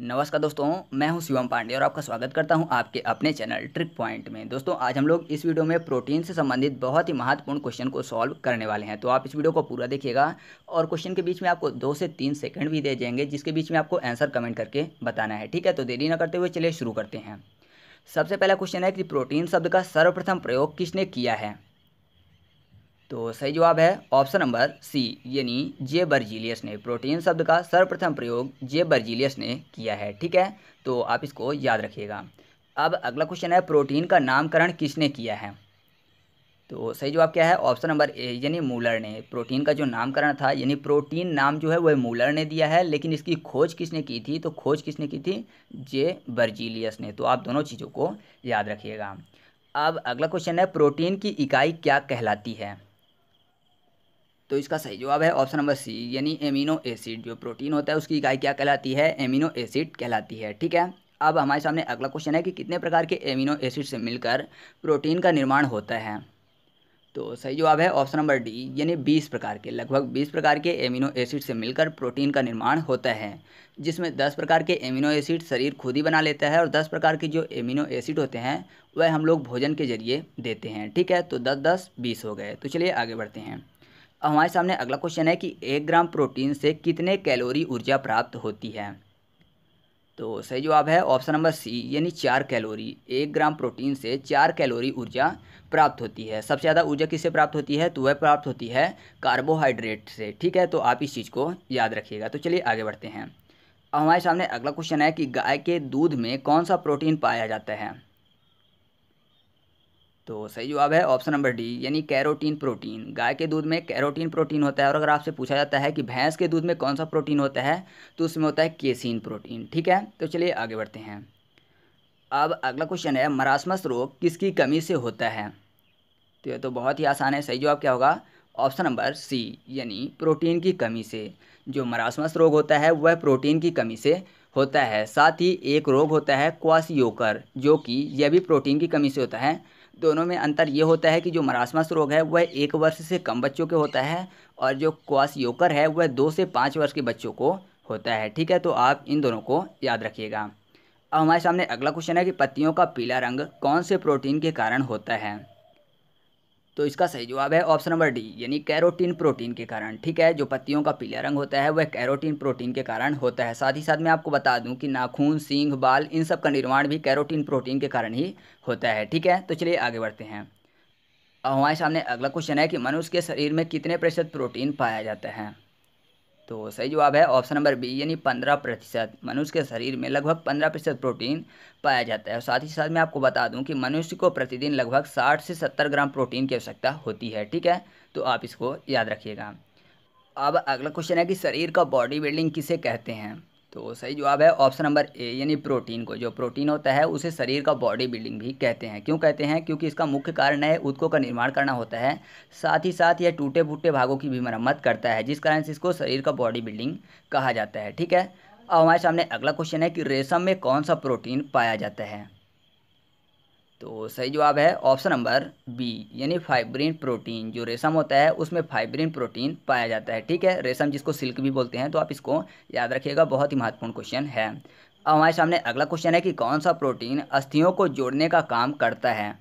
नमस्कार दोस्तों मैं हूं शिवम पांडे और आपका स्वागत करता हूं आपके अपने चैनल ट्रिक पॉइंट में दोस्तों आज हम लोग इस वीडियो में प्रोटीन से संबंधित बहुत ही महत्वपूर्ण क्वेश्चन को सॉल्व करने वाले हैं तो आप इस वीडियो को पूरा देखिएगा और क्वेश्चन के बीच में आपको दो से तीन सेकंड भी दे जाएंगे जिसके बीच में आपको आंसर कमेंट करके बताना है ठीक है तो देरी न करते हुए चलिए शुरू करते हैं सबसे पहला क्वेश्चन है कि प्रोटीन शब्द का सर्वप्रथम प्रयोग किसने किया है तो सही जवाब है ऑप्शन नंबर सी यानी जे बर्जीलियस ने प्रोटीन शब्द का सर्वप्रथम प्रयोग जे बर्जीलियस ने किया है ठीक है तो आप इसको याद रखिएगा अब अगला क्वेश्चन है प्रोटीन का नामकरण किसने किया है तो सही जवाब क्या है ऑप्शन नंबर ए यानी मूलर ने प्रोटीन का जो नामकरण था यानी प्रोटीन नाम जो है वह मूलर ने दिया है लेकिन इसकी खोज किसने की थी तो खोज किसने की थी जे बर्जीलियस ने तो आप दोनों चीज़ों को याद रखिएगा अब अगला क्वेश्चन है प्रोटीन की इकाई क्या कहलाती है तो इसका सही जवाब है ऑप्शन नंबर सी यानी एमिनो एसिड जो प्रोटीन होता है उसकी इकाई क्या कहलाती है एमिनो एसिड कहलाती है ठीक है अब हमारे सामने अगला क्वेश्चन है कि कितने प्रकार के एमिनो एसिड से मिलकर प्रोटीन का निर्माण होता है तो सही जवाब है ऑप्शन नंबर डी यानी बीस प्रकार के लगभग बीस प्रकार के एमिनो एसिड से मिलकर प्रोटीन का निर्माण होता है जिसमें दस प्रकार के एमिनो एसिड शरीर खुद ही बना लेता है और दस प्रकार के जो एमिनो एसिड होते हैं वह हम लोग भोजन के जरिए देते हैं ठीक है तो दस दस बीस हो गए तो चलिए आगे बढ़ते हैं हमारे सामने अगला क्वेश्चन है कि एक ग्राम प्रोटीन से कितने कैलोरी ऊर्जा प्राप्त होती है तो सही जवाब है ऑप्शन नंबर सी यानी चार कैलोरी एक ग्राम प्रोटीन से चार कैलोरी ऊर्जा प्राप्त होती है सबसे ज़्यादा ऊर्जा किससे प्राप्त होती है तो वह प्राप्त होती है कार्बोहाइड्रेट से ठीक है तो आप इस चीज़ को याद रखिएगा तो चलिए आगे बढ़ते हैं हमारे सामने अगला क्वेश्चन है कि गाय के दूध में कौन सा प्रोटीन पाया जाता है तो सही जवाब है ऑप्शन नंबर डी यानी कैरोटीन प्रोटीन गाय के दूध में कैरोटीन प्रोटीन होता है और अगर आपसे पूछा जाता है कि भैंस के दूध में कौन सा प्रोटीन होता है तो उसमें होता है केसिन प्रोटीन ठीक है तो चलिए आगे बढ़ते हैं अब अगला क्वेश्चन है मरासमस रोग किसकी कमी से होता है तो यह तो बहुत ही आसान है सही जवाब क्या होगा ऑप्शन नंबर सी यानी प्रोटीन की कमी से जो मरासमस रोग होता है वह प्रोटीन की कमी से होता है साथ ही एक रोग होता है क्वासियोकर जो कि यह भी प्रोटीन की कमी से होता है दोनों में अंतर ये होता है कि जो मरासमस रोग है वह एक वर्ष से कम बच्चों के होता है और जो क्वासियोकर है वह दो से पाँच वर्ष के बच्चों को होता है ठीक है तो आप इन दोनों को याद रखिएगा अब हमारे सामने अगला क्वेश्चन है कि पत्तियों का पीला रंग कौन से प्रोटीन के कारण होता है तो इसका सही जवाब है ऑप्शन नंबर डी यानी कैरोटीन प्रोटीन के कारण ठीक है जो पत्तियों का पीला रंग होता है वह कैरोटीन प्रोटीन के कारण होता है साथ ही साथ मैं आपको बता दूं कि नाखून सींग बाल इन सब का निर्माण भी कैरोटीन प्रोटीन के कारण ही होता है ठीक है तो चलिए आगे बढ़ते हैं अब हमारे सामने अगला क्वेश्चन है कि मनुष्य के शरीर में कितने प्रतिशत प्रोटीन पाया जाता है तो सही जवाब है ऑप्शन नंबर बी यानी पंद्रह प्रतिशत मनुष्य के शरीर में लगभग पंद्रह प्रतिशत प्रोटीन पाया जाता है और साथ ही साथ मैं आपको बता दूं कि मनुष्य को प्रतिदिन लगभग साठ से सत्तर ग्राम प्रोटीन की आवश्यकता होती है ठीक है तो आप इसको याद रखिएगा अब अगला क्वेश्चन है कि शरीर का बॉडी बिल्डिंग किसे कहते हैं तो सही जवाब है ऑप्शन नंबर ए यानी प्रोटीन को जो प्रोटीन होता है उसे शरीर का बॉडी बिल्डिंग भी कहते हैं क्यों कहते हैं क्योंकि इसका मुख्य कारण है उत्को का निर्माण करना होता है साथ ही साथ यह टूटे फूटे भागों की भी मरम्मत करता है जिस कारण से इसको शरीर का बॉडी बिल्डिंग कहा जाता है ठीक है अब हमारे सामने अगला क्वेश्चन है कि रेशम में कौन सा प्रोटीन पाया जाता है तो सही जवाब है ऑप्शन नंबर बी यानी फाइब्रिन प्रोटीन जो रेशम होता है उसमें फाइब्रिन प्रोटीन पाया जाता है ठीक है रेशम जिसको सिल्क भी बोलते हैं तो आप इसको याद रखिएगा बहुत ही महत्वपूर्ण क्वेश्चन है अब हमारे सामने अगला क्वेश्चन है कि कौन सा प्रोटीन अस्थियों को जोड़ने का काम करता है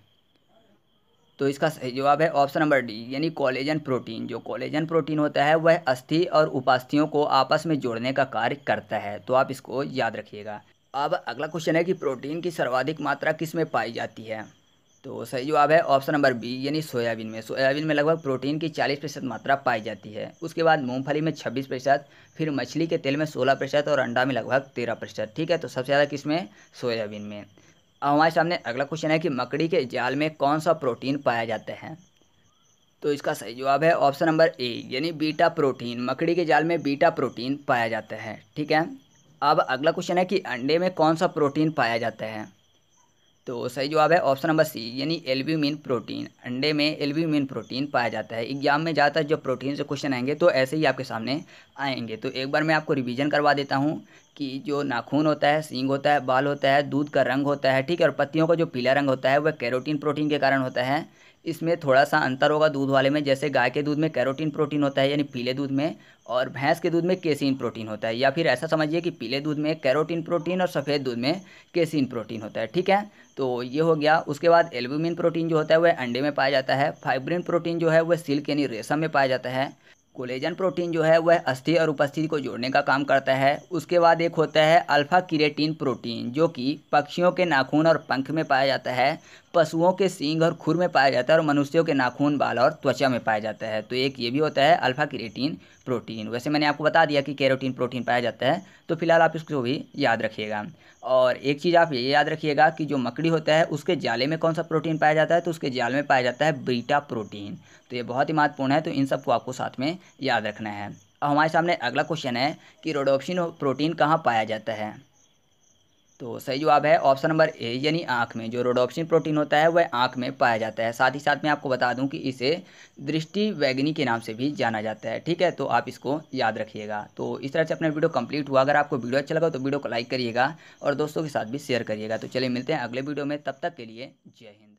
तो इसका सही जवाब है ऑप्शन नंबर डी यानी कोलेजन प्रोटीन जो कोलेजन प्रोटीन होता है वह अस्थि और उपास्थियों को आपस में जोड़ने का कार्य करता है तो आप इसको याद रखिएगा अब अगला क्वेश्चन है कि प्रोटीन की सर्वाधिक मात्रा किस में पाई जाती है तो सही जवाब है ऑप्शन नंबर बी यानी सोयाबीन में सोयाबीन में लगभग प्रोटीन की 40 प्रतिशत मात्रा पाई जाती है उसके बाद मूंगफली में 26 प्रतिशत फिर मछली के तेल में 16 प्रतिशत और अंडा में लगभग 13 प्रतिशत ठीक है तो सबसे ज़्यादा किस में सोयाबीन में अब हमारे सामने अगला क्वेश्चन है कि मकड़ी के जाल में कौन सा प्रोटीन पाया जाता है तो इसका सही जवाब है ऑप्शन नंबर ए यानी बीटा प्रोटीन मकड़ी के जाल में बीटा प्रोटीन पाया जाता है ठीक है अब अगला क्वेश्चन है कि अंडे में कौन सा प्रोटीन पाया जाता है तो सही जवाब है ऑप्शन नंबर सी यानी एल्ब्यूमिन प्रोटीन अंडे में एल्ब्यूमिन प्रोटीन पाया जाता है एग्जाम में ज़्यादातर जब प्रोटीन से क्वेश्चन आएंगे तो ऐसे ही आपके सामने आएंगे तो एक बार मैं आपको रिवीजन करवा देता हूँ कि जो नाखून होता है सींग होता है बाल होता है दूध का रंग होता है ठीक है और पत्तियों का जो पीला रंग होता है वह कैरोटीन प्रोटीन के कारण होता है इसमें थोड़ा सा अंतर होगा दूध वाले में जैसे गाय के दूध में कैरोटीन प्रोटीन होता है यानी पीले दूध में और भैंस के दूध में केसिन प्रोटीन होता है या फिर ऐसा समझिए कि पीले दूध में कैरोटीन प्रोटीन और सफ़ेद दूध में केसिन प्रोटीन होता है ठीक है तो ये हो गया उसके बाद एल्ब्यूमिन प्रोटीन जो होता है वह अंडे में पाया जाता है फाइब्रिन प्रोटीन जो है वह सिल्क यानी रेशम में पाया जाता है कोलेजन प्रोटीन जो है वह अस्थि और उपस्थिति को जोड़ने का काम करता है उसके बाद एक होता है अल्फा किरेटिन प्रोटीन जो कि पक्षियों के नाखून और पंख में पाया जाता है पशुओं के सींग और खुर में पाया जाता है और मनुष्यों के नाखून बाल और त्वचा में पाया जाता है तो एक ये भी होता है अल्फा क्रिएटिन प्रोटीन वैसे मैंने आपको बता दिया कि कैरोटीन प्रोटीन पाया जाता है तो फिलहाल आप इसको भी याद रखिएगा और एक चीज़ आप ये याद रखिएगा कि जो मकड़ी होता है उसके जाले में कौन सा प्रोटीन पाया जाता है तो उसके जाल में पाया जाता है बीटा प्रोटीन तो ये बहुत ही महत्वपूर्ण है तो इन सबको आपको साथ में याद रखना है अब हमारे सामने अगला क्वेश्चन है कि रोडोप्सिन प्रोटीन कहाँ पाया जाता है तो सही जवाब है ऑप्शन नंबर ए यानी आँख में जो रोडोप्सिन प्रोटीन होता है वह आँख में पाया जाता है साथ ही साथ मैं आपको बता दूं कि इसे दृष्टि वैग्नी के नाम से भी जाना जाता है ठीक है तो आप इसको याद रखिएगा तो इस तरह से अपना वीडियो कंप्लीट हुआ अगर आपको वीडियो अच्छा लगा तो वीडियो को लाइक करिएगा और दोस्तों के साथ भी शेयर करिएगा तो चलिए मिलते हैं अगले वीडियो में तब तक के लिए जय हिंद